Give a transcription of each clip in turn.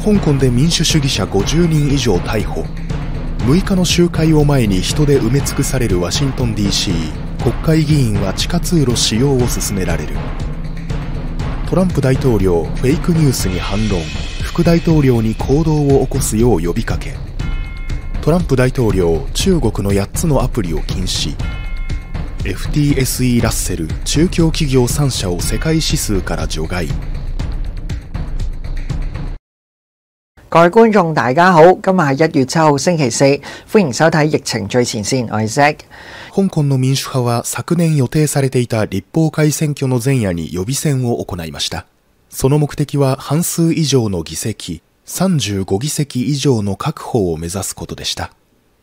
香港で民主主義者50人以上逮捕6日の集会を前に人で埋め尽くされるワシントン DC 国会議員は地下通路使用を進められるトランプ大統領フェイクニュースに反論副大統領に行動を起こすよう呼びかけトランプ大統領中国の8つのアプリを禁止 FTSE ラッセル中京企業3社を世界指数から除外各位大家好，今日係一月七號星期四，迎收睇疫情最前我 Zack。香港の民主派は昨年予定されていた立法会選挙の前夜に予備選を行いました。その目的は半数以上の議席、35議席以上の確保を目指すことでした。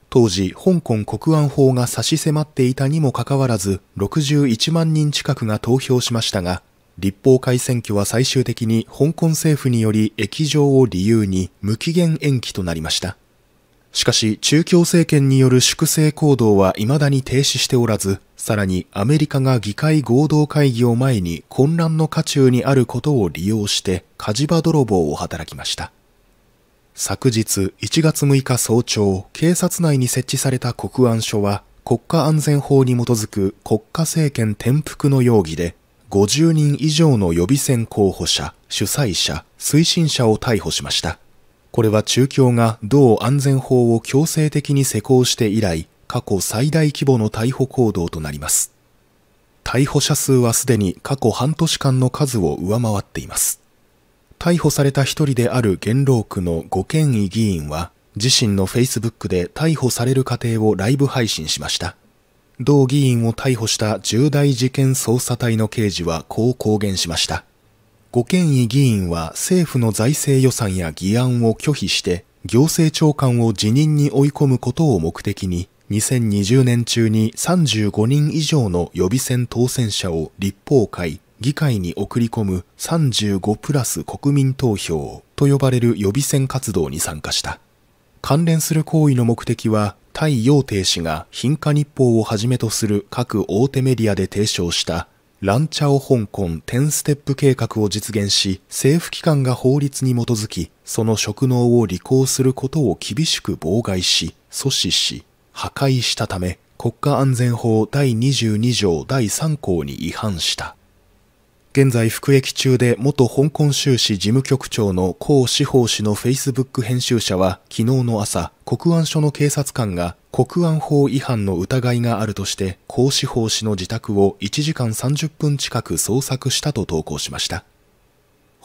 当時、香港国安法が差し迫っていたにもかかわらず、61万人近くが投票しましたが、立法会選挙は最終的に香港政府により液状を理由に無期限延期となりました。しかし、中共政権による粛清行動は未だに停止しておらず、さらにアメリカが議会合同会議を前に混乱の渦中にあることを利用して火事場泥棒を働きました。昨日1月6日早朝、警察内に設置された国安署は国家安全法に基づく国家政権転覆の容疑で50人以上の予備選候補者、主催者、推進者を逮捕しました。これは中共が同安全法を強制的に施行して以来、過去最大規模の逮捕行動となります。逮捕者数はすでに過去半年間の数を上回っています。逮捕された一人である元老区の五県議議員は、自身のフェイスブックで逮捕される過程をライブ配信しました。同議員を逮捕した重大事件捜査隊の刑事はこう公言しました。ご県議議員は政府の財政予算や議案を拒否して行政長官を辞任に追い込むことを目的に2020年中に35人以上の予備選当選者を立法会、議会に送り込む35プラス国民投票と呼ばれる予備選活動に参加した。関連する行為の目的は太陽亭氏が貧化日報をはじめとする各大手メディアで提唱したランチャオ香港10ステップ計画を実現し、政府機関が法律に基づき、その職能を履行することを厳しく妨害し、阻止し、破壊したため、国家安全法第22条第3項に違反した。現在服役中で元香港州市事務局長の江志法氏のフェイスブック編集者は昨日の朝、国安署の警察官が国安法違反の疑いがあるとして江志法氏の自宅を1時間30分近く捜索したと投稿しました。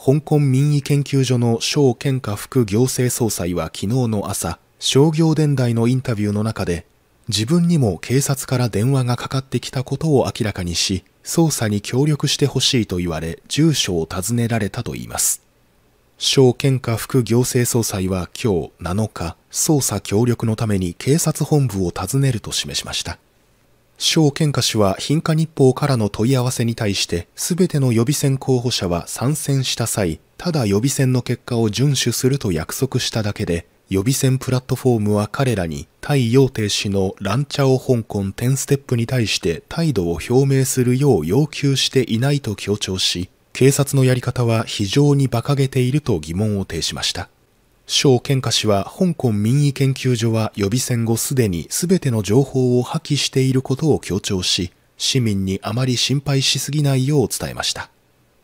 香港民意研究所の小健華副行政総裁は昨日の朝、商業伝来のインタビューの中で自分にも警察から電話がかかってきたことを明らかにし、捜査に協力してほしいと言われ、住所を尋ねられたといいます。小県下副行政総裁は今日7日、捜査協力のために警察本部を訪ねると示しました。小県下氏は貧化日報からの問い合わせに対して、全ての予備選候補者は参戦した際、ただ予備選の結果を遵守すると約束しただけで、予備選プラットフォームは彼らにウテイ氏のランチャオ香港10ステップに対して態度を表明するよう要求していないと強調し、警察のやり方は非常に馬鹿げていると疑問を呈しました。小健華氏は香港民意研究所は予備選後すでに全ての情報を破棄していることを強調し、市民にあまり心配しすぎないよう伝えました。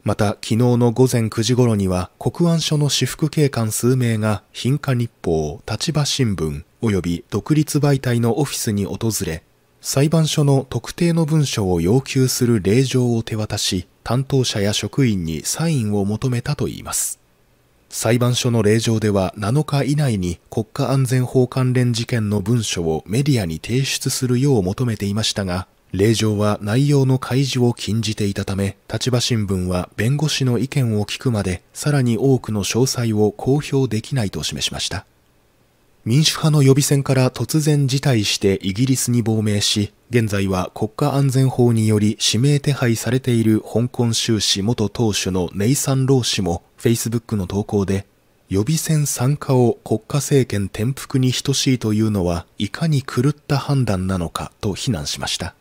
また昨日の午前9時頃には国安署の私服警官数名が貧価日報、立場新聞及び独立媒体のオフィスに訪れ裁判所の特定の文書を要求する令状を手渡し担当者や職員にサインを求めたといいます裁判所の令状では7日以内に国家安全法関連事件の文書をメディアに提出するよう求めていましたが令状は内容の開示を禁じていたため、立場新聞は弁護士の意見を聞くまで、さらに多くの詳細を公表できないと示しました。民主派の予備選から突然辞退してイギリスに亡命し、現在は国家安全法により指名手配されている香港州市元党首のネイサン・ロー氏も Facebook の投稿で、予備選参加を国家政権転覆に等しいというのはいかに狂った判断なのかと非難しました。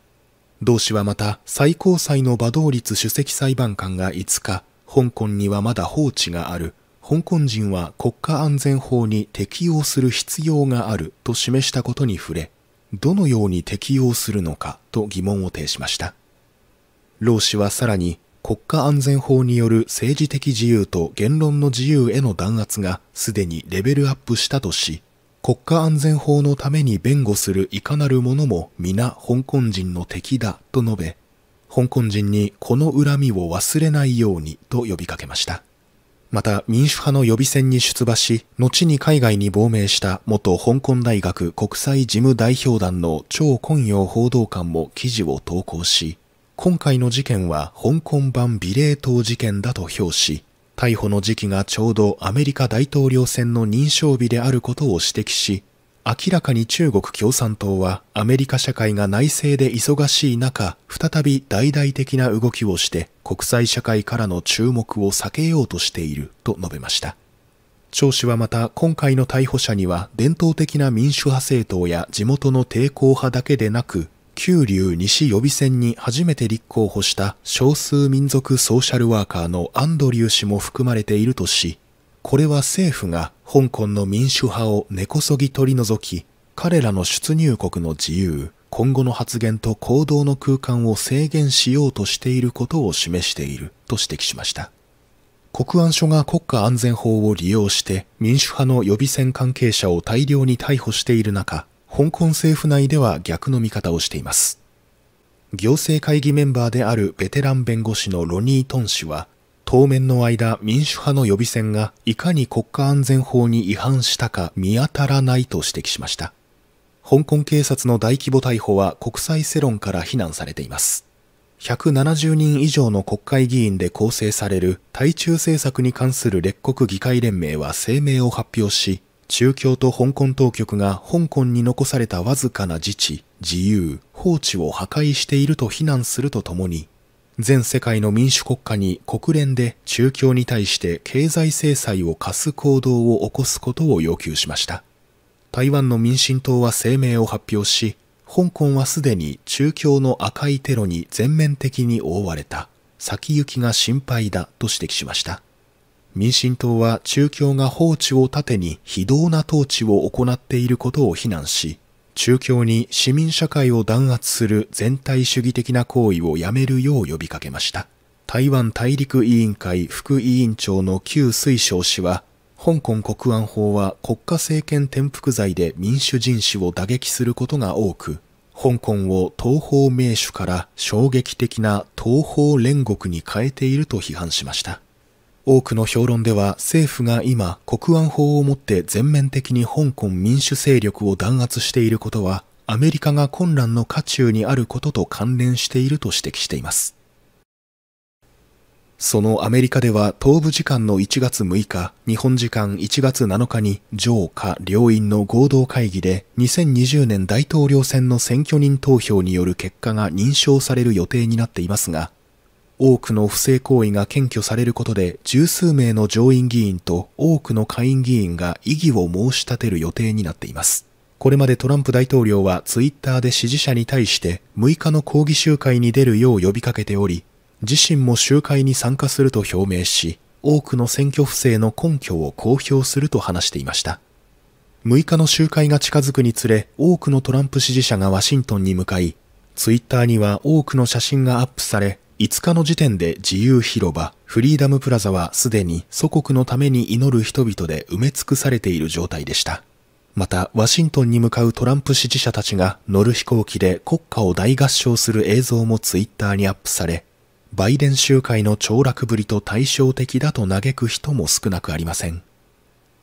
同氏はまた最高裁の馬動立首席裁判官が5日香港にはまだ放置がある香港人は国家安全法に適用する必要があると示したことに触れどのように適用するのかと疑問を呈しました老氏はさらに国家安全法による政治的自由と言論の自由への弾圧がすでにレベルアップしたとし国家安全法のために弁護するいかなる者も皆香港人の敵だと述べ、香港人にこの恨みを忘れないようにと呼びかけました。また民主派の予備選に出馬し、後に海外に亡命した元香港大学国際事務代表団の張根陽報道官も記事を投稿し、今回の事件は香港版ビレー島事件だと評し、逮捕の時期がちょうどアメリカ大統領選の認証日であることを指摘し、明らかに中国共産党はアメリカ社会が内政で忙しい中、再び大々的な動きをして国際社会からの注目を避けようとしていると述べました。張氏はまた今回の逮捕者には伝統的な民主派政党や地元の抵抗派だけでなく九龍西予備選に初めて立候補した少数民族ソーシャルワーカーのアンドリュー氏も含まれているとし、これは政府が香港の民主派を根こそぎ取り除き、彼らの出入国の自由、今後の発言と行動の空間を制限しようとしていることを示していると指摘しました。国安署が国家安全法を利用して民主派の予備選関係者を大量に逮捕している中、香港政府内では逆の見方をしています。行政会議メンバーであるベテラン弁護士のロニー・トン氏は、当面の間民主派の予備選がいかに国家安全法に違反したか見当たらないと指摘しました。香港警察の大規模逮捕は国際世論から非難されています。170人以上の国会議員で構成される対中政策に関する列国議会連盟は声明を発表し、中共と香港当局が香港に残されたわずかな自治、自由、法治を破壊していると非難するとともに、全世界の民主国家に国連で中共に対して経済制裁を課す行動を起こすことを要求しました。台湾の民進党は声明を発表し、香港はすでに中共の赤いテロに全面的に覆われた。先行きが心配だと指摘しました。民進党は中共が法治を盾に非道な統治を行っていることを非難し、中共に市民社会を弾圧する全体主義的な行為をやめるよう呼びかけました。台湾大陸委員会副委員長の旧水晶氏は、香港国安法は国家政権転覆罪で民主人士を打撃することが多く、香港を東方名手から衝撃的な東方煉獄に変えていると批判しました。多くの評論では政府が今国安法をもって全面的に香港民主勢力を弾圧していることはアメリカが混乱の渦中にあることと関連していると指摘していますそのアメリカでは東部時間の1月6日、日本時間1月7日に上下両院の合同会議で2020年大統領選の選挙人投票による結果が認証される予定になっていますが、多くの不正行為が検挙されることで十数名の上院議員と多くの下院議員が異議を申し立てる予定になっています。これまでトランプ大統領はツイッターで支持者に対して6日の抗議集会に出るよう呼びかけており、自身も集会に参加すると表明し、多くの選挙不正の根拠を公表すると話していました。6日の集会が近づくにつれ、多くのトランプ支持者がワシントンに向かい、ツイッターには多くの写真がアップされ、5日の時点で自由広場、フリーダムプラザはすでに祖国のために祈る人々で埋め尽くされている状態でした。また、ワシントンに向かうトランプ支持者たちが乗る飛行機で国歌を大合唱する映像もツイッターにアップされ、バイデン集会の凋落ぶりと対照的だと嘆く人も少なくありません。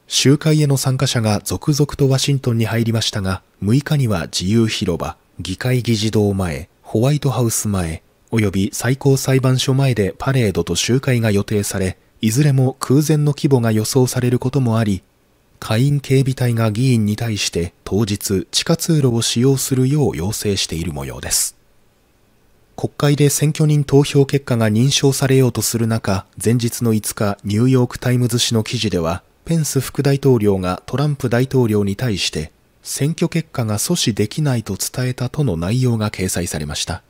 集会への参加者が続々とワシントンに入りましたが、6日には自由広場、議会議事堂前、ホワイトハウス前、及び最高裁判所前でパレードと集会が予定され、いずれも空前の規模が予想されることもあり、下院警備隊が議員に対して当日地下通路を使用するよう要請している模様です。国会で選挙人投票結果が認証されようとする中、前日の5日、ニューヨーク・タイムズ紙の記事では、ペンス副大統領がトランプ大統領に対して、選挙結果が阻止できないと伝えたとの内容が掲載されました。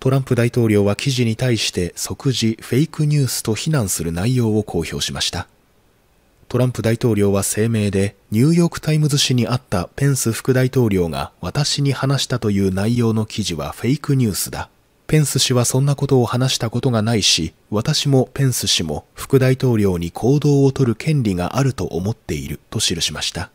トランプ大統領は記事に対して即時フェイクニュースと非難する内容を公表しました。トランプ大統領は声明で、ニューヨークタイムズ紙にあったペンス副大統領が私に話したという内容の記事はフェイクニュースだ。ペンス氏はそんなことを話したことがないし、私もペンス氏も副大統領に行動をとる権利があると思っていると記しました。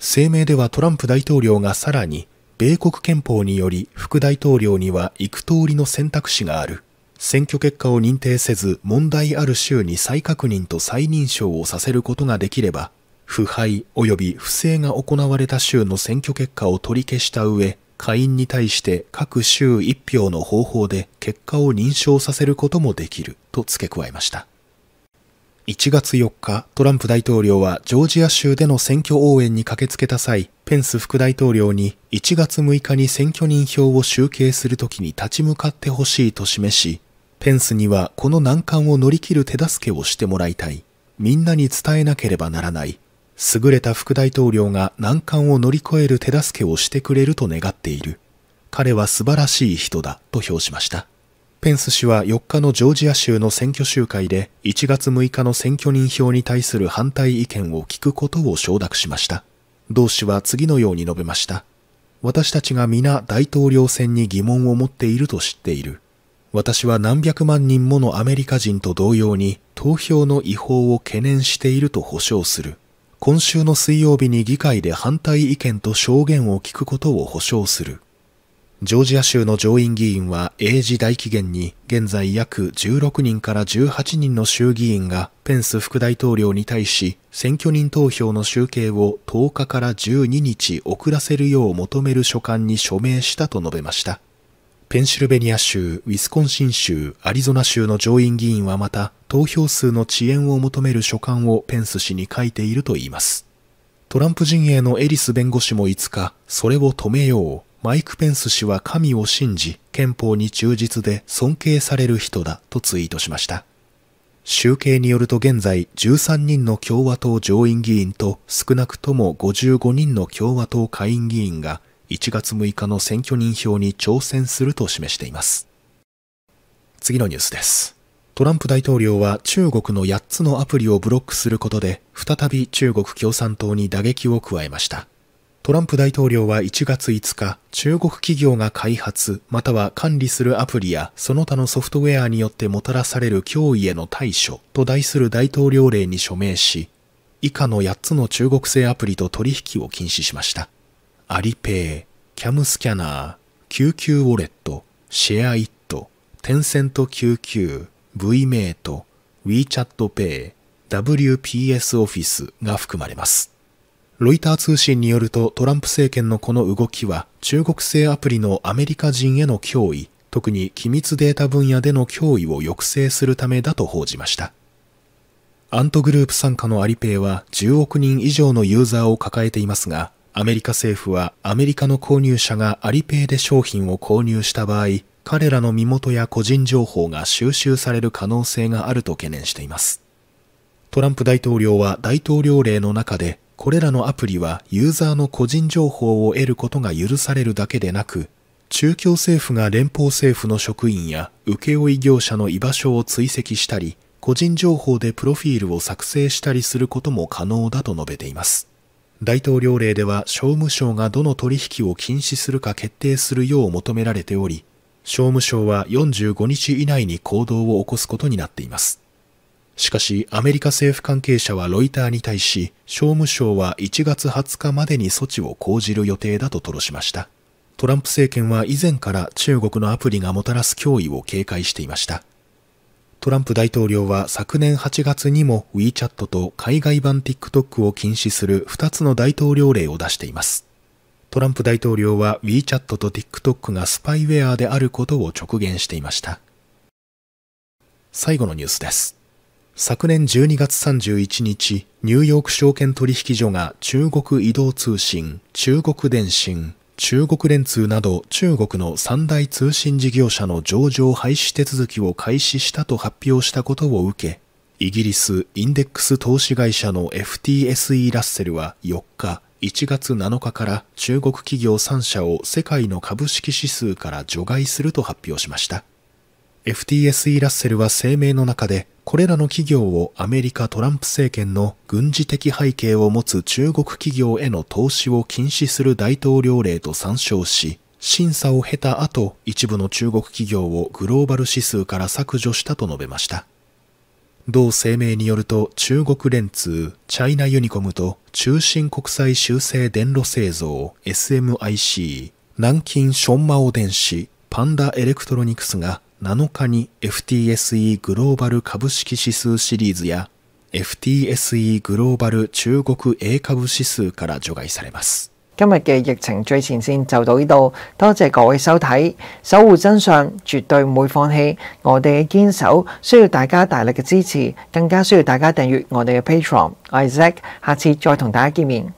声明ではトランプ大統領がさらに米国憲法により副大統領には幾通りの選択肢がある。選挙結果を認定せず問題ある州に再確認と再認証をさせることができれば、腐敗及び不正が行われた州の選挙結果を取り消した上、下院に対して各州1票の方法で結果を認証させることもできると付け加えました。1月4日、トランプ大統領はジョージア州での選挙応援に駆けつけた際、ペンス副大統領に1月6日に選挙人票を集計するときに立ち向かってほしいと示し、ペンスにはこの難関を乗り切る手助けをしてもらいたい。みんなに伝えなければならない。優れた副大統領が難関を乗り越える手助けをしてくれると願っている。彼は素晴らしい人だと評しました。ペンス氏は4日のジョージア州の選挙集会で1月6日の選挙人票に対する反対意見を聞くことを承諾しました。同氏は次のように述べました。私たちが皆大統領選に疑問を持っていると知っている。私は何百万人ものアメリカ人と同様に投票の違法を懸念していると保証する。今週の水曜日に議会で反対意見と証言を聞くことを保証する。ジョージア州の上院議員は英治大期限に現在約16人から18人の衆議院がペンス副大統領に対し選挙人投票の集計を10日から12日遅らせるよう求める書簡に署名したと述べました。ペンシルベニア州、ウィスコンシン州、アリゾナ州の上院議員はまた投票数の遅延を求める書簡をペンス氏に書いているといいます。トランプ陣営のエリス弁護士も5日、それを止めよう。マイク・ペンス氏は神を信じ、憲法に忠実で尊敬される人だとツイートしました。集計によると現在13人の共和党上院議員と少なくとも55人の共和党下院議員が1月6日の選挙人票に挑戦すると示しています。次のニュースです。トランプ大統領は中国の8つのアプリをブロックすることで再び中国共産党に打撃を加えました。トランプ大統領は1月5日、中国企業が開発または管理するアプリやその他のソフトウェアによってもたらされる脅威への対処と題する大統領令に署名し、以下の8つの中国製アプリと取引を禁止しました。アリペイ、キャムスキャナー、QQ ウォレット、シェアイット、テンセント QQ、v メイト、WeChat Pay、WPS オフィスが含まれます。ロイター通信によるとトランプ政権のこの動きは中国製アプリのアメリカ人への脅威、特に機密データ分野での脅威を抑制するためだと報じました。アントグループ傘下のアリペイは10億人以上のユーザーを抱えていますが、アメリカ政府はアメリカの購入者がアリペイで商品を購入した場合、彼らの身元や個人情報が収集される可能性があると懸念しています。トランプ大統領は大統領令の中でこれらのアプリはユーザーの個人情報を得ることが許されるだけでなく、中共政府が連邦政府の職員や請負業者の居場所を追跡したり、個人情報でプロフィールを作成したりすることも可能だと述べています。大統領令では商務省がどの取引を禁止するか決定するよう求められており、商務省は45日以内に行動を起こすことになっています。しかし、アメリカ政府関係者はロイターに対し、商務省は1月20日までに措置を講じる予定だと吐露しました。トランプ政権は以前から中国のアプリがもたらす脅威を警戒していました。トランプ大統領は昨年8月にも WeChat と海外版 TikTok を禁止する2つの大統領令を出しています。トランプ大統領は WeChat と TikTok がスパイウェアであることを直言していました。最後のニュースです。昨年12月31日、ニューヨーク証券取引所が中国移動通信、中国電信、中国連通など中国の三大通信事業者の上場廃止手続きを開始したと発表したことを受け、イギリスインデックス投資会社の FTSE ラッセルは4日、1月7日から中国企業3社を世界の株式指数から除外すると発表しました。FTSE ラッセルは声明の中で、これらの企業をアメリカトランプ政権の軍事的背景を持つ中国企業への投資を禁止する大統領令と参照し、審査を経た後、一部の中国企業をグローバル指数から削除したと述べました。同声明によると中国連通、チャイナユニコムと中心国際修正電路製造 SMIC、南京ションマオ電子、パンダエレクトロニクスが7日に FTSE グローバル株式指数シリーズや FTSE グローバル中国 A 株指数から除外されます。今日嘅疫情最前線就到呢度，多謝各位收睇。守護真相絕對唔會放棄，我哋嘅堅守需要大家大力嘅支持，更加需要大家訂閱我哋嘅 Patreon。我係 Zack，下次再同大家見面。